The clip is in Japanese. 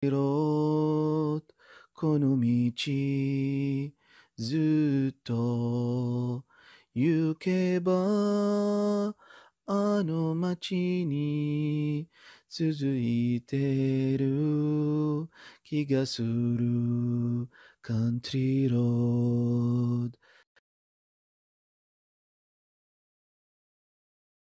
この道ずっと行けばあの街に続いてる気がするカントリーロード